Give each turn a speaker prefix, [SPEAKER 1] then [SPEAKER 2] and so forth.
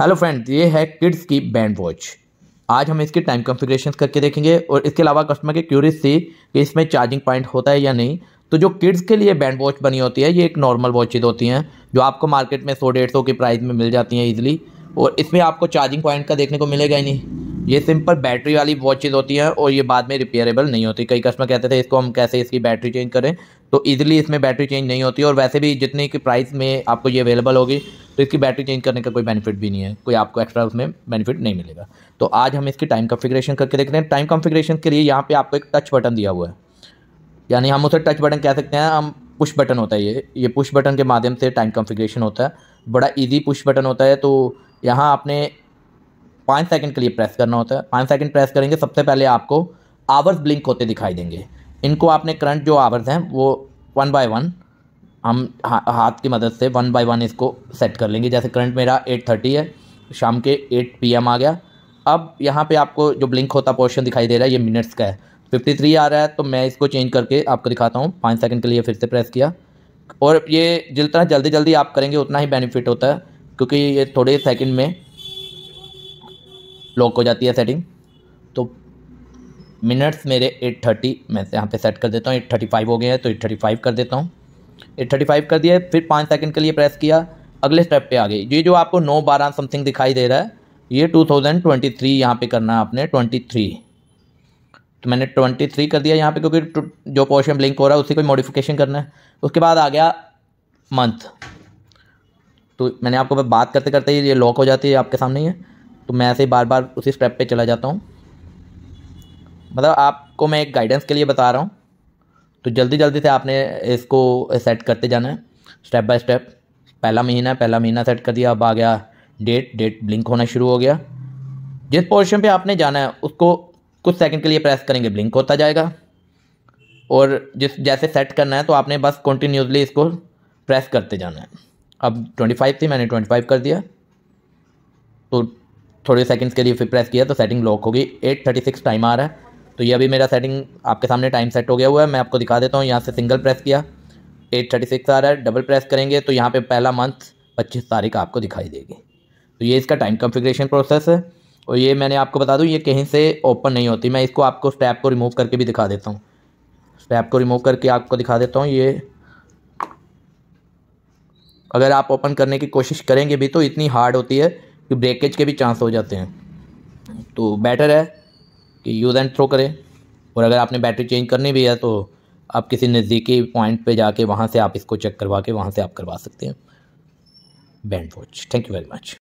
[SPEAKER 1] hello friends ये है kids की बैंड वॉच आज हम इसकी टाइम कॉन्फ़िगरेशन करके देखेंगे और इसके अलावा कस्टमर के क्यूरियस थी कि इसमें चार्जिंग पॉइंट होता है या नहीं तो जो किड्स के लिए बैंड वॉच बनी होती है ये एक नॉर्मल वॉचेज होती हैं जो आपको मार्केट में सौ डेढ़ सौ की प्राइस में मिल जाती हैं ईजिली और इसमें आपको चार्जिंग पॉइंट का देखने को मिलेगा ही नहीं ये सिंपल बैटरी वाली वॉचेज़ होती हैं और ये बाद में रिपेयरेबल नहीं होती कई कस्टमर कहते थे इसको हम कैसे इसकी बैटरी चेंज करें तो ईजिली इसमें बैटरी चेंज नहीं होती और वैसे भी जितने की प्राइस में आपको ये अवेलेबल होगी तो इसकी बैटरी चेंज करने का कोई बेनिफिट भी नहीं है कोई आपको एक्स्ट्रा उसमें बेनिफिट नहीं मिलेगा तो आज हम इसकी टाइम कॉन्फ़िगरेशन करके देखते हैं टाइम कॉन्फ़िगरेशन के लिए यहाँ पर आपको एक टच बटन दिया हुआ है यानी हम उसे टच बटन कह सकते हैं हम पुश बटन होता है ये ये पुश बटन के माध्यम से टाइम कॉन्फ़िगरेशन होता है बड़ा ईजी पुश बटन होता है तो यहाँ आपने पाँच सेकंड के लिए प्रेस करना होता है पाँच सेकंड प्रेस करेंगे सबसे पहले आपको आवर्स ब्लिंक होते दिखाई देंगे इनको आपने करंट जो आवर्स हैं वो वन बाय वन हम हा, हाथ की मदद से वन बाय वन इसको सेट कर लेंगे जैसे करंट मेरा एट थर्टी है शाम के एट पी एम आ गया अब यहाँ पे आपको जो ब्लिंक होता पोर्शन दिखाई दे रहा है ये मिनट्स का है फिफ्टी थ्री आ रहा है तो मैं इसको चेंज करके आपको दिखाता हूँ पाँच सेकंड के लिए फिर से प्रेस किया और ये जितना जल्दी जल्दी आप करेंगे उतना ही बेनिफिट होता है क्योंकि ये थोड़े सेकंड में लॉक हो जाती है सेटिंग तो मिनट्स मेरे एट थर्टी मैं यहाँ पे सेट कर देता हूँ एट थर्टी फाइव हो गए हैं तो एट थर्टी फाइव कर देता हूँ ये थर्टी फाइव कर दिया फिर पाँच सेकंड के लिए प्रेस किया अगले स्टेप पे आ गई ये जो आपको नौ बारह समथिंग दिखाई दे रहा है ये टू थाउजेंड ट्वेंटी थ्री यहाँ पर करना है आपने ट्वेंटी थ्री तो मैंने ट्वेंटी थ्री कर दिया यहाँ पे क्योंकि जो पोर्शन ब्लिंक हो रहा है उसी कोई मॉडिफिकेशन करना है उसके बाद आ गया मंथ तो मैंने आपको बात करते करते ये लॉक हो जाती है आपके सामने ही है तो मैं ऐसे ही बार बार उसी स्टेप पे चला जाता हूँ मतलब आपको मैं एक गाइडेंस के लिए बता रहा हूँ तो जल्दी जल्दी से आपने इसको सेट करते जाना है स्टेप बाय स्टेप पहला महीना है पहला महीना सेट कर दिया अब आ गया डेट डेट ब्लिंक होना शुरू हो गया जिस पोर्शन पे आपने जाना है उसको कुछ सेकंड के लिए प्रेस करेंगे ब्लिंक होता जाएगा और जिस जैसे सेट करना है तो आपने बस कंटिन्यूसली इसको प्रेस करते जाना है अब 25 थी मैंने 25 कर दिया तो थोड़े सेकंड्स के लिए फिर प्रेस किया तो सेटिंग लॉक होगी 836 टाइम आ रहा है तो ये अभी मेरा सेटिंग आपके सामने टाइम सेट हो गया हुआ है मैं आपको दिखा देता हूँ यहाँ से सिंगल प्रेस किया एट थर्टी सिक्स आ रहा है डबल प्रेस करेंगे तो यहाँ पे पहला मंथ पच्चीस तारीख आपको दिखाई देगी तो ये इसका टाइम कॉन्फ़िगरेशन प्रोसेस है और ये मैंने आपको बता दूँ ये कहीं से ओपन नहीं होती मैं इसको आपको स्टैप को रिमूव करके भी दिखा देता हूँ स्टैप को रिमूव करके आपको दिखा देता हूँ ये अगर आप ओपन करने की कोशिश करेंगे भी तो इतनी हार्ड होती है कि ब्रेकेज के भी चांस हो जाते हैं तो बेटर है कि यूज़ एंड थ्रो करें और अगर आपने बैटरी चेंज करनी भी है तो आप किसी नज़दीकी पॉइंट पे जाके वहाँ से आप इसको चेक करवा के वहाँ से आप करवा सकते हैं band watch thank you very much